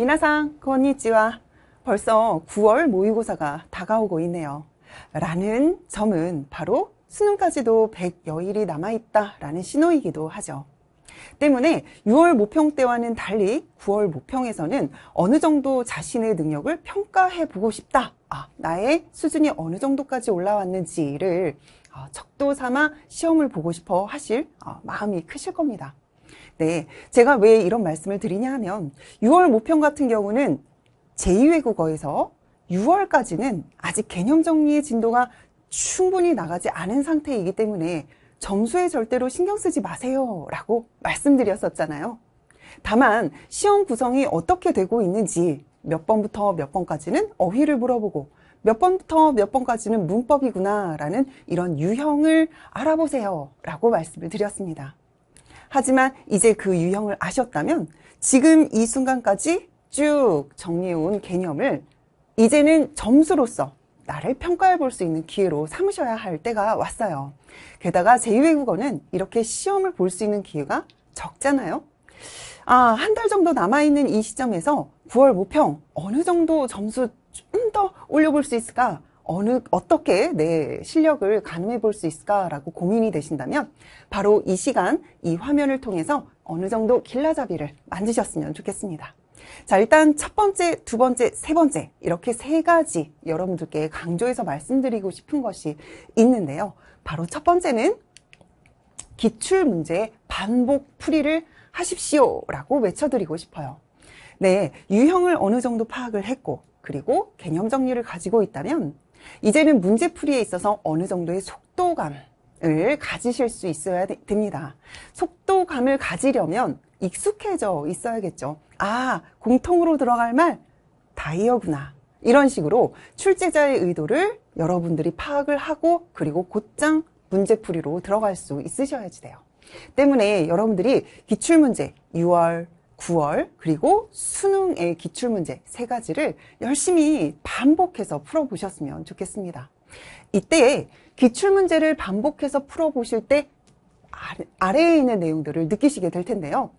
미나상 건니치와 벌써 9월 모의고사가 다가오고 있네요. 라는 점은 바로 수능까지도 100여일이 남아있다 라는 신호이기도 하죠. 때문에 6월 모평 때와는 달리 9월 모평에서는 어느 정도 자신의 능력을 평가해 보고 싶다. 아, 나의 수준이 어느 정도까지 올라왔는지를 적도 어, 삼아 시험을 보고 싶어 하실 어, 마음이 크실 겁니다. 네, 제가 왜 이런 말씀을 드리냐 하면 6월 모평 같은 경우는 제2외국어에서 6월까지는 아직 개념 정리의 진도가 충분히 나가지 않은 상태이기 때문에 점수에 절대로 신경 쓰지 마세요 라고 말씀드렸었잖아요. 다만 시험 구성이 어떻게 되고 있는지 몇 번부터 몇 번까지는 어휘를 물어보고 몇 번부터 몇 번까지는 문법이구나 라는 이런 유형을 알아보세요 라고 말씀을 드렸습니다. 하지만 이제 그 유형을 아셨다면 지금 이 순간까지 쭉 정리해온 개념을 이제는 점수로서 나를 평가해 볼 수 있는 기회로 삼으셔야 할 때가 왔어요. 게다가 제2외국어는 이렇게 시험을 볼 수 있는 기회가 적잖아요. 아, 한 달 정도 남아있는 이 시점에서 9월 모평 어느 정도 점수 좀 더 올려볼 수 있을까? 어느 어떻게 내 실력을 가늠해 볼 수 있을까라고 고민이 되신다면 바로 이 시간 이 화면을 통해서 어느 정도 길라잡이를 만드셨으면 좋겠습니다. 자, 일단 첫 번째, 두 번째, 세 번째 이렇게 세 가지 여러분들께 강조해서 말씀드리고 싶은 것이 있는데요. 바로 첫 번째는 기출 문제 반복 풀이를 하십시오라고 외쳐드리고 싶어요. 네, 유형을 어느 정도 파악을 했고 그리고 개념 정리를 가지고 있다면 이제는 문제풀이에 있어서 어느 정도의 속도감을 가지실 수 있어야 됩니다. 속도감을 가지려면 익숙해져 있어야겠죠. 아, 공통으로 들어갈 말 다이어구나. 이런 식으로 출제자의 의도를 여러분들이 파악을 하고 그리고 곧장 문제풀이로 들어갈 수 있으셔야지 돼요. 때문에 여러분들이 기출문제 6월, 9월 그리고 수능의 기출문제 세 가지를 열심히 반복해서 풀어보셨으면 좋겠습니다. 이때 기출문제를 반복해서 풀어보실 때 아래에 있는 내용들을 느끼시게 될 텐데요.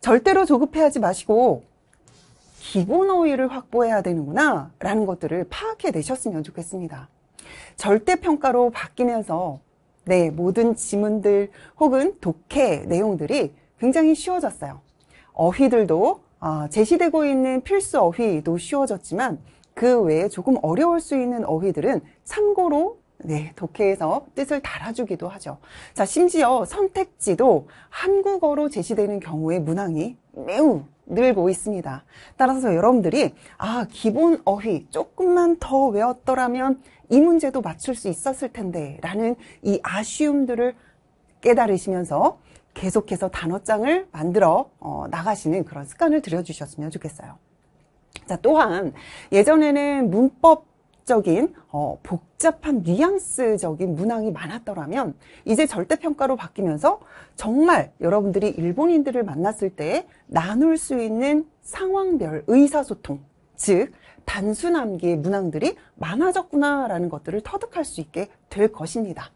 절대로 조급해하지 마시고 기본 어휘를 확보해야 되는구나 라는 것들을 파악해내셨으면 좋겠습니다. 절대평가로 바뀌면서 내 모든 지문들 혹은 독해 내용들이 굉장히 쉬워졌어요. 어휘들도 아, 제시되고 있는 필수 어휘도 쉬워졌지만 그 외에 조금 어려울 수 있는 어휘들은 참고로 네, 독해에서 뜻을 달아주기도 하죠. 자, 심지어 선택지도 한국어로 제시되는 경우의 문항이 매우 늘고 있습니다. 따라서 여러분들이 아, 기본 어휘 조금만 더 외웠더라면 이 문제도 맞출 수 있었을 텐데 라는 이 아쉬움들을 깨달으시면서 계속해서 단어장을 만들어 어, 나가시는 그런 습관을 들여주셨으면 좋겠어요. 자, 또한 예전에는 문법 적인 어, 복잡한 뉘앙스적인 문항이 많았더라면 이제 절대평가로 바뀌면서 정말 여러분들이 일본인들을 만났을 때 나눌 수 있는 상황별 의사소통 즉 단순 함기의 문항들이 많아졌구나라는 것들을 터득할 수 있게 될 것입니다.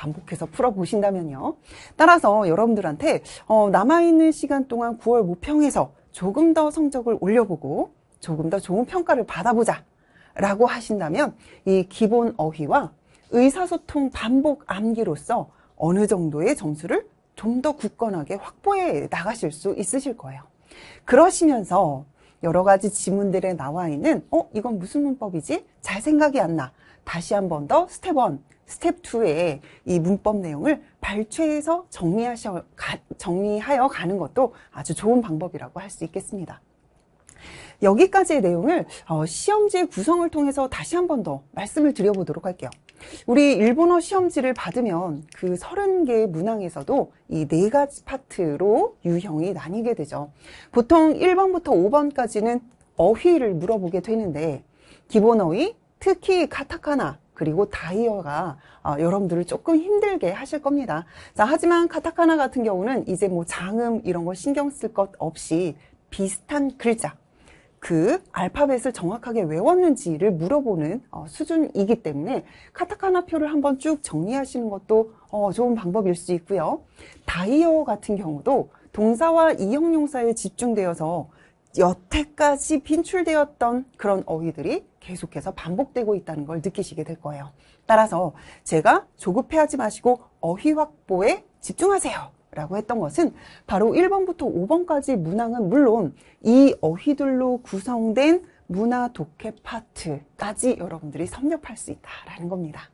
반복해서 풀어보신다면요. 따라서 여러분들한테 어, 남아있는 시간 동안 9월 모평에서 조금 더 성적을 올려보고 조금 더 좋은 평가를 받아보자 라고 하신다면 이 기본 어휘와 의사소통 반복 암기로서 어느 정도의 점수를 좀 더 굳건하게 확보해 나가실 수 있으실 거예요. 그러시면서 여러 가지 지문들에 나와 있는 어 이건 무슨 문법이지? 잘 생각이 안 나. 다시 한 번 더 스텝 1, 스텝 2의 이 문법 내용을 발췌해서 정리하셔, 가, 정리하여 가는 것도 아주 좋은 방법이라고 할 수 있겠습니다. 여기까지의 내용을 어, 시험지의 구성을 통해서 다시 한 번 더 말씀을 드려보도록 할게요. 우리 일본어 시험지를 받으면 그 30개의 문항에서도 이 네 가지 파트로 유형이 나뉘게 되죠. 보통 1번부터 5번까지는 어휘를 물어보게 되는데 기본 어휘, 특히 카타카나 그리고 다이어가 어, 여러분들을 조금 힘들게 하실 겁니다. 자, 하지만 카타카나 같은 경우는 이제 뭐 장음 이런 거 신경 쓸 것 없이 비슷한 글자 그 알파벳을 정확하게 외웠는지를 물어보는 어, 수준이기 때문에 카타카나 표를 한번 쭉 정리하시는 것도 어, 좋은 방법일 수 있고요. 다이어 같은 경우도 동사와 이형용사에 집중되어서 여태까지 빈출되었던 그런 어휘들이 계속해서 반복되고 있다는 걸 느끼시게 될 거예요. 따라서 제가 조급해하지 마시고 어휘 확보에 집중하세요. 라고 했던 것은 바로 1번부터 5번까지 문항은 물론 이 어휘들로 구성된 문화 독해 파트까지 여러분들이 섭렵할 수 있다라는 겁니다.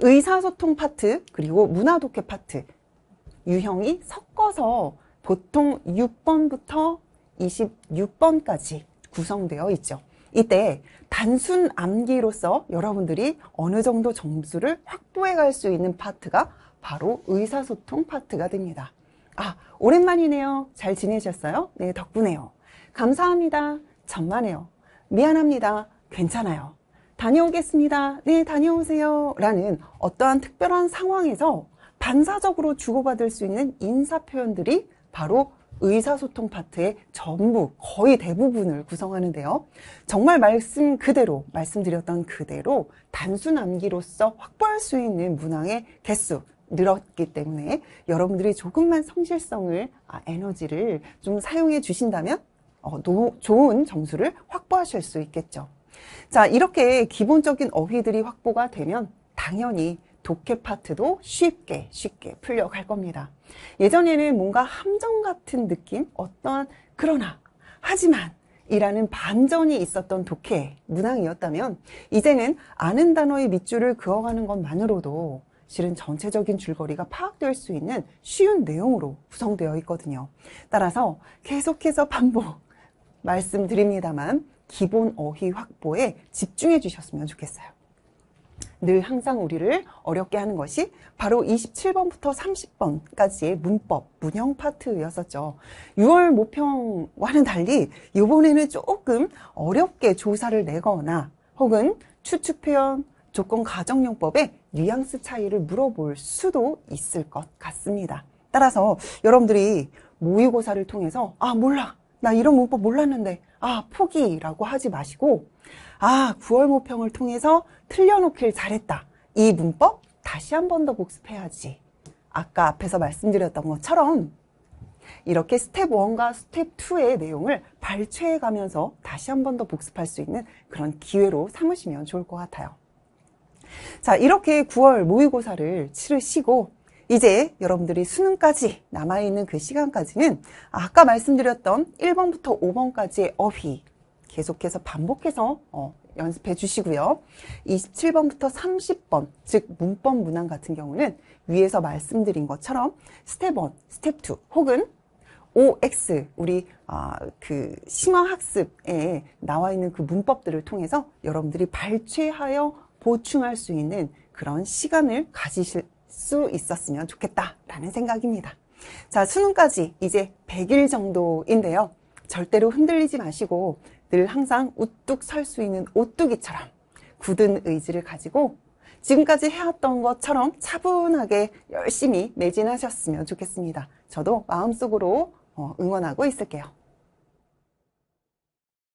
의사소통 파트 그리고 문화 독해 파트 유형이 섞어서 보통 6번부터 26번까지 구성되어 있죠. 이때 단순 암기로서 여러분들이 어느 정도 점수를 확보해 갈 수 있는 파트가 바로 의사소통 파트가 됩니다. 아, 오랜만이네요. 잘 지내셨어요? 네, 덕분에요. 감사합니다. 전만해요 미안합니다. 괜찮아요. 다녀오겠습니다. 네, 다녀오세요. 라는 어떠한 특별한 상황에서 반사적으로 주고받을 수 있는 인사 표현들이 바로 의사소통 파트의 전부 거의 대부분을 구성하는데요. 정말 말씀 그대로 말씀드렸던 그대로 단순 암기로서 확보할 수 있는 문항의 개수 늘었기 때문에 여러분들이 조금만 성실성을 아, 에너지를 좀 사용해 주신다면 어, 노, 좋은 점수를 확보하실 수 있겠죠. 자 이렇게 기본적인 어휘들이 확보가 되면 당연히 독해 파트도 쉽게 쉽게 풀려갈 겁니다. 예전에는 뭔가 함정 같은 느낌? 어떤 그러나 하지만 이라는 반전이 있었던 독해 문항이었다면 이제는 아는 단어의 밑줄을 그어가는 것만으로도 실은 전체적인 줄거리가 파악될 수 있는 쉬운 내용으로 구성되어 있거든요. 따라서 계속해서 반복 말씀드립니다만 기본 어휘 확보에 집중해 주셨으면 좋겠어요. 늘 항상 우리를 어렵게 하는 것이 바로 27번부터 30번까지의 문법, 문형 파트였었죠. 6월 모평과는 달리 이번에는 조금 어렵게 조사를 내거나 혹은 추측 표현, 조건 가정용법의 뉘앙스 차이를 물어볼 수도 있을 것 같습니다. 따라서 여러분들이 모의고사를 통해서 아 몰라 나 이런 문법 몰랐는데 아 포기라고 하지 마시고 아 9월 모평을 통해서 틀려놓길 잘했다. 이 문법 다시 한 번 더 복습해야지. 아까 앞에서 말씀드렸던 것처럼 이렇게 스텝 1과 스텝 2의 내용을 발췌해 가면서 다시 한 번 더 복습할 수 있는 그런 기회로 삼으시면 좋을 것 같아요. 자, 이렇게 9월 모의고사를 치르시고 이제 여러분들이 수능까지 남아있는 그 시간까지는 아까 말씀드렸던 1번부터 5번까지의 어휘 계속해서 반복해서 어, 연습해 주시고요. 27번부터 30번, 즉 문법 문항 같은 경우는 위에서 말씀드린 것처럼 스텝 1, 스텝 2 혹은 OX, 우리 아, 그 심화학습에 나와 있는 그 문법들을 통해서 여러분들이 발췌하여 보충할 수 있는 그런 시간을 가지실 수 있었으면 좋겠다라는 생각입니다. 자, 수능까지 이제 100일 정도인데요. 절대로 흔들리지 마시고 늘 항상 우뚝 설 수 있는 오뚜기처럼 굳은 의지를 가지고 지금까지 해왔던 것처럼 차분하게 열심히 매진하셨으면 좋겠습니다. 저도 마음속으로 어, 응원하고 있을게요.